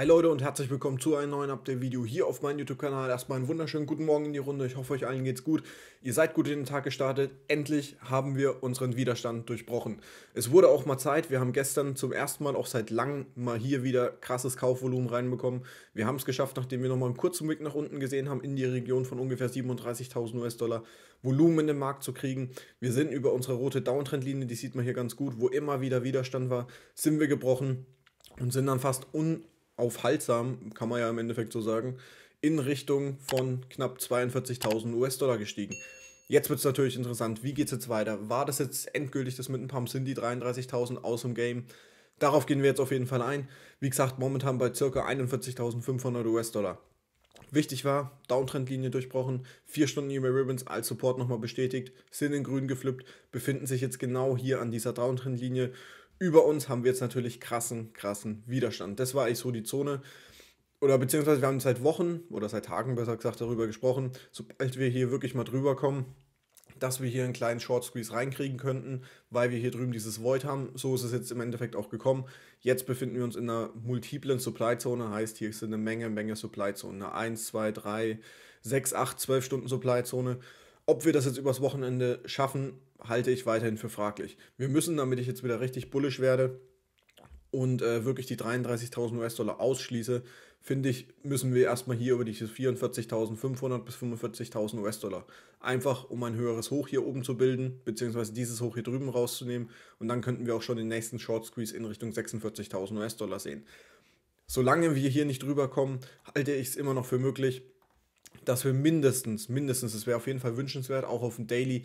Hi Leute und herzlich willkommen zu einem neuen Update-Video hier auf meinem YouTube-Kanal. Erstmal einen wunderschönen guten Morgen in die Runde. Ich hoffe, euch allen geht's gut. Ihr seid gut in den Tag gestartet. Endlich haben wir unseren Widerstand durchbrochen. Es wurde auch mal Zeit. Wir haben gestern zum ersten Mal auch seit langem mal hier wieder krasses Kaufvolumen reinbekommen. Wir haben es geschafft, nachdem wir nochmal einen kurzen Weg nach unten gesehen haben, in die Region von ungefähr 37.000 US-Dollar Volumen in den Markt zu kriegen. Wir sind über unsere rote Downtrendlinie, die sieht man hier ganz gut, wo immer wieder Widerstand war, sind wir gebrochen und sind dann fast un aufhaltsam, kann man ja im Endeffekt so sagen, in Richtung von knapp 42.000 US-Dollar gestiegen. Jetzt wird es natürlich interessant, wie geht es jetzt weiter? War das jetzt endgültig das mit ein paar Sind die 33.000 aus dem Game? Darauf gehen wir jetzt auf jeden Fall ein. Wie gesagt, momentan bei ca. 41.500 US-Dollar. Wichtig war, Downtrendlinie durchbrochen, 4 Stunden eBay Ribbons als Support nochmal bestätigt, sind in grün geflippt, befinden sich jetzt genau hier an dieser Downtrendlinie über uns haben wir jetzt natürlich krassen, krassen Widerstand. Das war eigentlich so die Zone. Oder beziehungsweise wir haben seit Wochen oder seit Tagen besser gesagt darüber gesprochen, sobald wir hier wirklich mal drüber kommen, dass wir hier einen kleinen Short Squeeze reinkriegen könnten, weil wir hier drüben dieses Void haben. So ist es jetzt im Endeffekt auch gekommen. Jetzt befinden wir uns in einer multiplen Supply Zone, heißt hier ist eine Menge, Menge Supply Zone. Eine 1, 2, 3, 6, 8, 12 Stunden Supply Zone. Ob wir das jetzt übers Wochenende schaffen, halte ich weiterhin für fraglich. Wir müssen, damit ich jetzt wieder richtig bullisch werde und äh, wirklich die 33.000 US-Dollar ausschließe, finde ich, müssen wir erstmal hier über diese 44.500 bis 45.000 US-Dollar. Einfach, um ein höheres Hoch hier oben zu bilden, beziehungsweise dieses Hoch hier drüben rauszunehmen. Und dann könnten wir auch schon den nächsten Short Squeeze in Richtung 46.000 US-Dollar sehen. Solange wir hier nicht drüber kommen, halte ich es immer noch für möglich, dass wir mindestens, mindestens, es wäre auf jeden Fall wünschenswert, auch auf dem Daily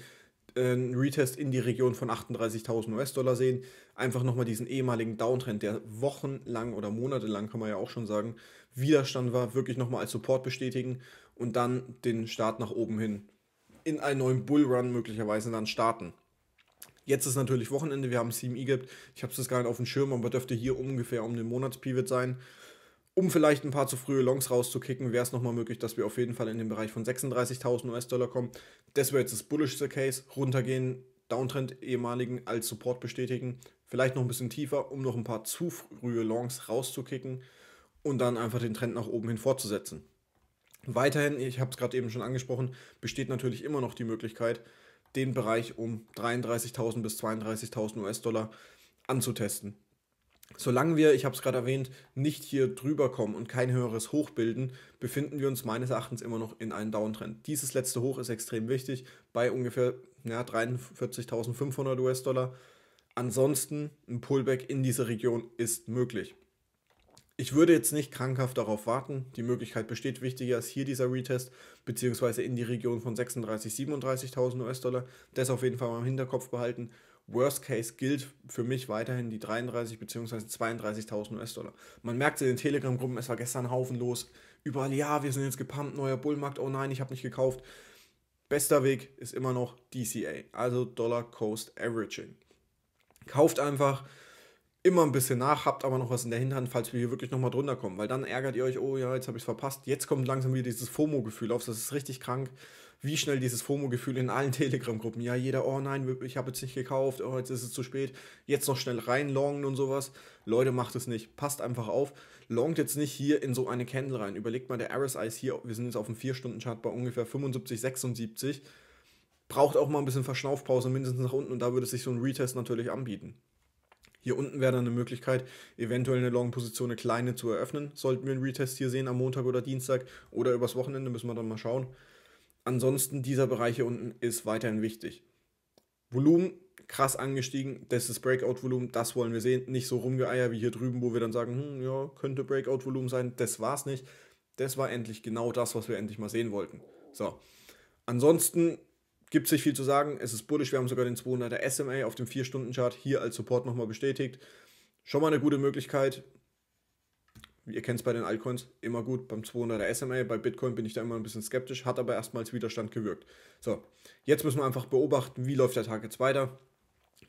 äh, einen Retest in die Region von 38.000 US-Dollar sehen. Einfach nochmal diesen ehemaligen Downtrend, der wochenlang oder monatelang, kann man ja auch schon sagen, Widerstand war, wirklich nochmal als Support bestätigen und dann den Start nach oben hin in einen neuen Bullrun möglicherweise dann starten. Jetzt ist natürlich Wochenende, wir haben 7 gehabt. Ich habe es jetzt gar nicht auf dem Schirm, aber dürfte hier ungefähr um den Monatspivot sein um vielleicht ein paar zu frühe Longs rauszukicken, wäre es nochmal möglich, dass wir auf jeden Fall in den Bereich von 36.000 US-Dollar kommen. Das wäre jetzt das bullischste Case. Runtergehen, Downtrend ehemaligen als Support bestätigen. Vielleicht noch ein bisschen tiefer, um noch ein paar zu frühe Longs rauszukicken und dann einfach den Trend nach oben hin fortzusetzen. Weiterhin, ich habe es gerade eben schon angesprochen, besteht natürlich immer noch die Möglichkeit, den Bereich um 33.000 bis 32.000 US-Dollar anzutesten. Solange wir, ich habe es gerade erwähnt, nicht hier drüber kommen und kein höheres Hoch bilden, befinden wir uns meines Erachtens immer noch in einem Downtrend. Dieses letzte Hoch ist extrem wichtig bei ungefähr ja, 43.500 US-Dollar. Ansonsten ein Pullback in dieser Region ist möglich. Ich würde jetzt nicht krankhaft darauf warten. Die Möglichkeit besteht. Wichtiger ist hier dieser Retest, beziehungsweise in die Region von 36.000, 37.000 US-Dollar. Das auf jeden Fall mal im Hinterkopf behalten. Worst Case gilt für mich weiterhin die 33 bzw. 32.000 US-Dollar. Man merkt in den Telegram-Gruppen, es war gestern ein Haufen los. Überall, ja, wir sind jetzt gepumpt, neuer Bullmarkt, oh nein, ich habe nicht gekauft. Bester Weg ist immer noch DCA, also Dollar Cost Averaging. Kauft einfach immer ein bisschen nach, habt aber noch was in der Hinterhand, falls wir hier wirklich nochmal drunter kommen, weil dann ärgert ihr euch, oh ja, jetzt habe ich es verpasst. Jetzt kommt langsam wieder dieses FOMO-Gefühl auf, das ist richtig krank wie schnell dieses FOMO-Gefühl in allen Telegram-Gruppen. Ja, jeder, oh nein, ich habe jetzt nicht gekauft, oh, jetzt ist es zu spät, jetzt noch schnell reinlongen und sowas. Leute, macht es nicht. Passt einfach auf. Longt jetzt nicht hier in so eine Candle rein. Überlegt mal, der RSI ist hier, wir sind jetzt auf dem 4-Stunden-Chart bei ungefähr 75, 76. Braucht auch mal ein bisschen Verschnaufpause, mindestens nach unten und da würde sich so ein Retest natürlich anbieten. Hier unten wäre dann eine Möglichkeit, eventuell eine Long-Position, eine kleine zu eröffnen. Sollten wir einen Retest hier sehen am Montag oder Dienstag oder übers Wochenende, müssen wir dann mal schauen. Ansonsten dieser Bereich hier unten ist weiterhin wichtig. Volumen krass angestiegen, das ist Breakout-Volumen, das wollen wir sehen. Nicht so rumgeeier wie hier drüben, wo wir dann sagen, hm, ja, könnte Breakout-Volumen sein, das war es nicht. Das war endlich genau das, was wir endlich mal sehen wollten. So, ansonsten gibt es nicht viel zu sagen. Es ist bullisch, wir haben sogar den 200er SMA auf dem 4-Stunden-Chart hier als Support nochmal bestätigt. Schon mal eine gute Möglichkeit, ihr kennt es bei den Altcoins immer gut, beim 200er SMA, bei Bitcoin bin ich da immer ein bisschen skeptisch, hat aber erstmals Widerstand gewirkt. So, jetzt müssen wir einfach beobachten, wie läuft der Tag jetzt weiter.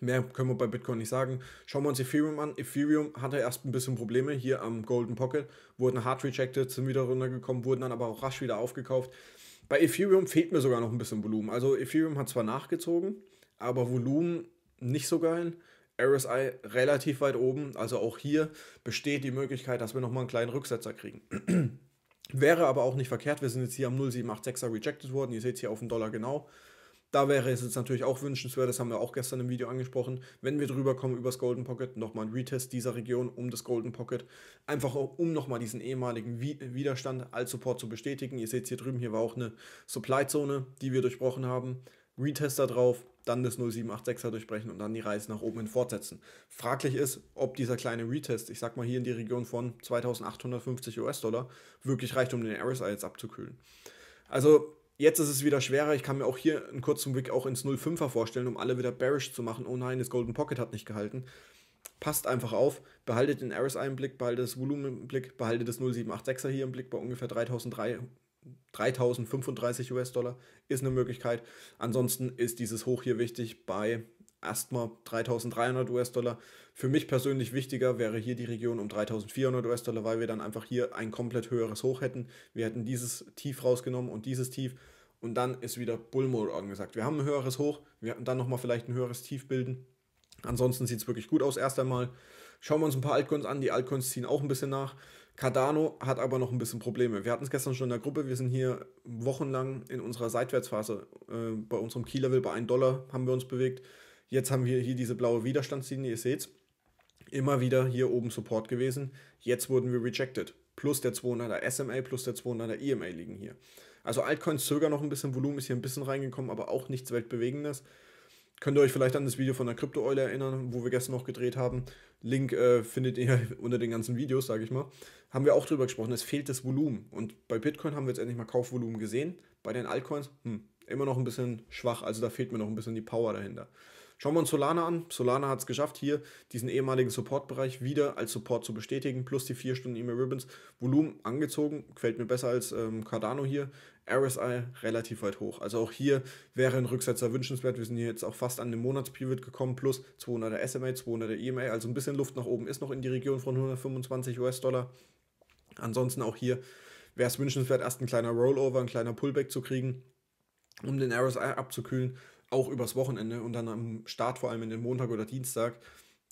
Mehr können wir bei Bitcoin nicht sagen. Schauen wir uns Ethereum an. Ethereum hatte erst ein bisschen Probleme hier am Golden Pocket, wurden hard rejected, sind wieder runtergekommen, wurden dann aber auch rasch wieder aufgekauft. Bei Ethereum fehlt mir sogar noch ein bisschen Volumen. Also Ethereum hat zwar nachgezogen, aber Volumen nicht so geil. RSI relativ weit oben. Also auch hier besteht die Möglichkeit, dass wir nochmal einen kleinen Rücksetzer kriegen. wäre aber auch nicht verkehrt. Wir sind jetzt hier am 0786er rejected worden. Ihr seht es hier auf dem Dollar genau. Da wäre es jetzt natürlich auch wünschenswert, das haben wir auch gestern im Video angesprochen, wenn wir drüber kommen über das Golden Pocket, nochmal ein Retest dieser Region um das Golden Pocket, einfach um nochmal diesen ehemaligen Widerstand als Support zu bestätigen. Ihr seht es hier drüben, hier war auch eine Supply-Zone, die wir durchbrochen haben. Retest da drauf, dann das 0786er durchbrechen und dann die Reise nach oben hin fortsetzen. Fraglich ist, ob dieser kleine Retest, ich sag mal hier in die Region von 2850 US-Dollar, wirklich reicht, um den RSI jetzt abzukühlen. Also jetzt ist es wieder schwerer. Ich kann mir auch hier einen kurzen Wick auch ins 05er vorstellen, um alle wieder bearish zu machen. Oh nein, das Golden Pocket hat nicht gehalten. Passt einfach auf, behaltet den RSI im Blick, behaltet das Volumen im Blick, behaltet das 0786er hier im Blick bei ungefähr 3300 3035 US-Dollar ist eine Möglichkeit. Ansonsten ist dieses Hoch hier wichtig bei erstmal 3300 US-Dollar. Für mich persönlich wichtiger wäre hier die Region um 3400 US-Dollar, weil wir dann einfach hier ein komplett höheres Hoch hätten. Wir hätten dieses Tief rausgenommen und dieses Tief und dann ist wieder Bull Mode angesagt. Wir haben ein höheres Hoch, wir hätten dann nochmal vielleicht ein höheres Tief bilden Ansonsten sieht es wirklich gut aus erst einmal. Schauen wir uns ein paar Altcoins an. Die Altcoins ziehen auch ein bisschen nach. Cardano hat aber noch ein bisschen Probleme. Wir hatten es gestern schon in der Gruppe. Wir sind hier wochenlang in unserer Seitwärtsphase. Äh, bei unserem Key-Level bei 1 Dollar haben wir uns bewegt. Jetzt haben wir hier diese blaue Widerstandslinie. Ihr seht's. Immer wieder hier oben Support gewesen. Jetzt wurden wir rejected. Plus der 200er SMA, plus der 200er EMA liegen hier. Also Altcoins zögern noch ein bisschen. Volumen ist hier ein bisschen reingekommen, aber auch nichts Weltbewegendes. Könnt ihr euch vielleicht an das Video von der Krypto-Eule erinnern, wo wir gestern noch gedreht haben. Link äh, findet ihr unter den ganzen Videos, sage ich mal. Haben wir auch drüber gesprochen, es fehlt das Volumen. Und bei Bitcoin haben wir jetzt endlich mal Kaufvolumen gesehen. Bei den Altcoins, hm, immer noch ein bisschen schwach. Also da fehlt mir noch ein bisschen die Power dahinter. Schauen wir uns Solana an. Solana hat es geschafft, hier diesen ehemaligen Support-Bereich wieder als Support zu bestätigen, plus die 4 Stunden E-Mail Ribbons. Volumen angezogen, gefällt mir besser als ähm, Cardano hier. RSI relativ weit hoch. Also auch hier wäre ein Rücksetzer wünschenswert. Wir sind hier jetzt auch fast an den Monatspivot gekommen, plus 200er SMA, 200er EMA. Also ein bisschen Luft nach oben ist noch in die Region von 125 US-Dollar. Ansonsten auch hier wäre es wünschenswert, erst ein kleiner Rollover, ein kleiner Pullback zu kriegen, um den RSI abzukühlen, auch übers Wochenende und dann am Start, vor allem in den Montag oder Dienstag,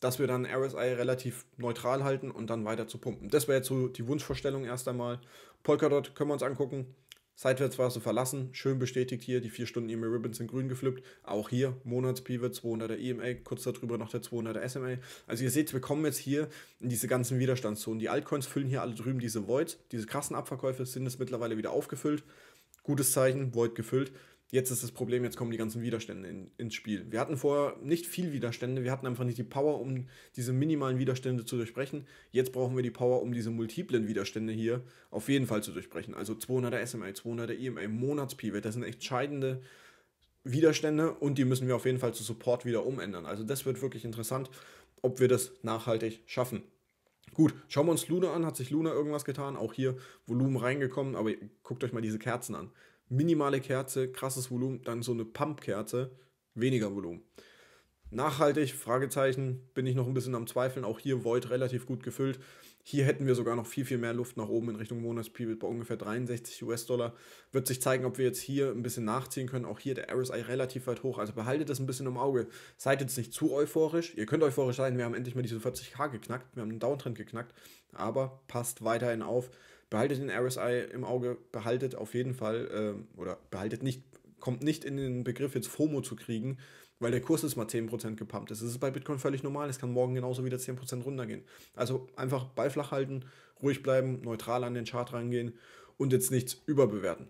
dass wir dann RSI relativ neutral halten und dann weiter zu pumpen. Das wäre jetzt so die Wunschvorstellung erst einmal. Polkadot können wir uns angucken. Seitwärts war es so verlassen, schön bestätigt hier, die 4 Stunden EMA Ribbons sind grün geflippt. Auch hier monats 200er EMA, kurz darüber noch der 200er SMA. Also ihr seht, wir kommen jetzt hier in diese ganzen Widerstandszonen. Die Altcoins füllen hier alle drüben diese Void, diese krassen Abverkäufe sind es mittlerweile wieder aufgefüllt. Gutes Zeichen, Void gefüllt. Jetzt ist das Problem, jetzt kommen die ganzen Widerstände in, ins Spiel. Wir hatten vorher nicht viel Widerstände, wir hatten einfach nicht die Power, um diese minimalen Widerstände zu durchbrechen. Jetzt brauchen wir die Power, um diese multiplen Widerstände hier auf jeden Fall zu durchbrechen. Also 200er SMA, 200er EMA, monats das sind entscheidende Widerstände und die müssen wir auf jeden Fall zu Support wieder umändern. Also das wird wirklich interessant, ob wir das nachhaltig schaffen. Gut, schauen wir uns Luna an. Hat sich Luna irgendwas getan? Auch hier Volumen reingekommen, aber guckt euch mal diese Kerzen an minimale Kerze, krasses Volumen, dann so eine Pumpkerze, weniger Volumen. Nachhaltig, Fragezeichen, bin ich noch ein bisschen am Zweifeln. Auch hier Void relativ gut gefüllt. Hier hätten wir sogar noch viel, viel mehr Luft nach oben in Richtung Monatspivot bei ungefähr 63 US-Dollar. Wird sich zeigen, ob wir jetzt hier ein bisschen nachziehen können. Auch hier der RSI relativ weit hoch. Also behaltet das ein bisschen im Auge. Seid jetzt nicht zu euphorisch. Ihr könnt euphorisch sein. Wir haben endlich mal diese 40k geknackt. Wir haben einen Downtrend geknackt. Aber passt weiterhin auf behaltet den RSI im Auge, behaltet auf jeden Fall äh, oder behaltet nicht, kommt nicht in den Begriff jetzt FOMO zu kriegen, weil der Kurs jetzt mal 10% gepumpt ist. Das ist bei Bitcoin völlig normal, es kann morgen genauso wieder 10% runtergehen. Also einfach beiflach halten, ruhig bleiben, neutral an den Chart reingehen und jetzt nichts überbewerten.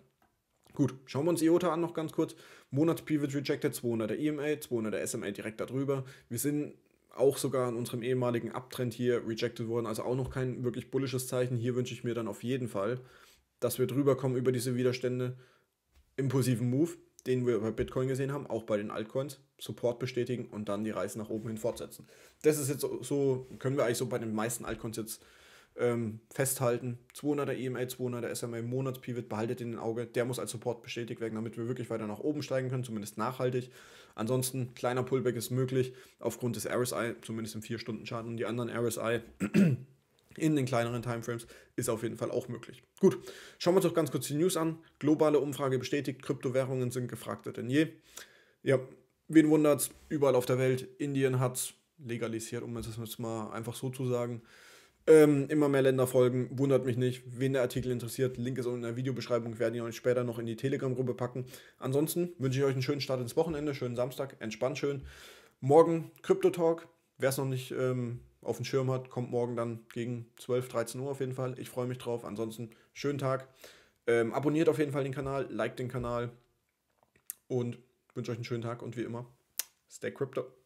Gut, schauen wir uns IOTA e an noch ganz kurz. Monats Pivot Rejected 200 der EMA, 200 der SMA direkt darüber. Wir sind auch sogar an unserem ehemaligen Abtrend hier rejected wurden. Also auch noch kein wirklich bullisches Zeichen. Hier wünsche ich mir dann auf jeden Fall, dass wir drüber kommen über diese Widerstände. Impulsiven Move, den wir bei Bitcoin gesehen haben, auch bei den Altcoins. Support bestätigen und dann die Reise nach oben hin fortsetzen. Das ist jetzt so, können wir eigentlich so bei den meisten Altcoins jetzt ähm, festhalten. 200er EMA, 200er SMA, Monatspivot, behaltet in den Auge. Der muss als Support bestätigt werden, damit wir wirklich weiter nach oben steigen können, zumindest nachhaltig. Ansonsten, kleiner Pullback ist möglich, aufgrund des RSI, zumindest im 4-Stunden-Chart und die anderen RSI. in den kleineren Timeframes ist auf jeden Fall auch möglich. Gut, schauen wir uns doch ganz kurz die News an. Globale Umfrage bestätigt, Kryptowährungen sind gefragter denn je. Ja, wen wundert's? Überall auf der Welt. Indien hat's legalisiert, um es jetzt mal einfach so zu sagen. Ähm, immer mehr Länder folgen, wundert mich nicht. Wen der Artikel interessiert, Link ist unten in der Videobeschreibung. Werde ich euch später noch in die Telegram-Gruppe packen. Ansonsten wünsche ich euch einen schönen Start ins Wochenende, schönen Samstag, entspannt schön. Morgen Crypto Talk. Wer es noch nicht ähm, auf dem Schirm hat, kommt morgen dann gegen 12, 13 Uhr auf jeden Fall. Ich freue mich drauf. Ansonsten schönen Tag. Ähm, abonniert auf jeden Fall den Kanal, liked den Kanal und wünsche euch einen schönen Tag und wie immer, stay crypto.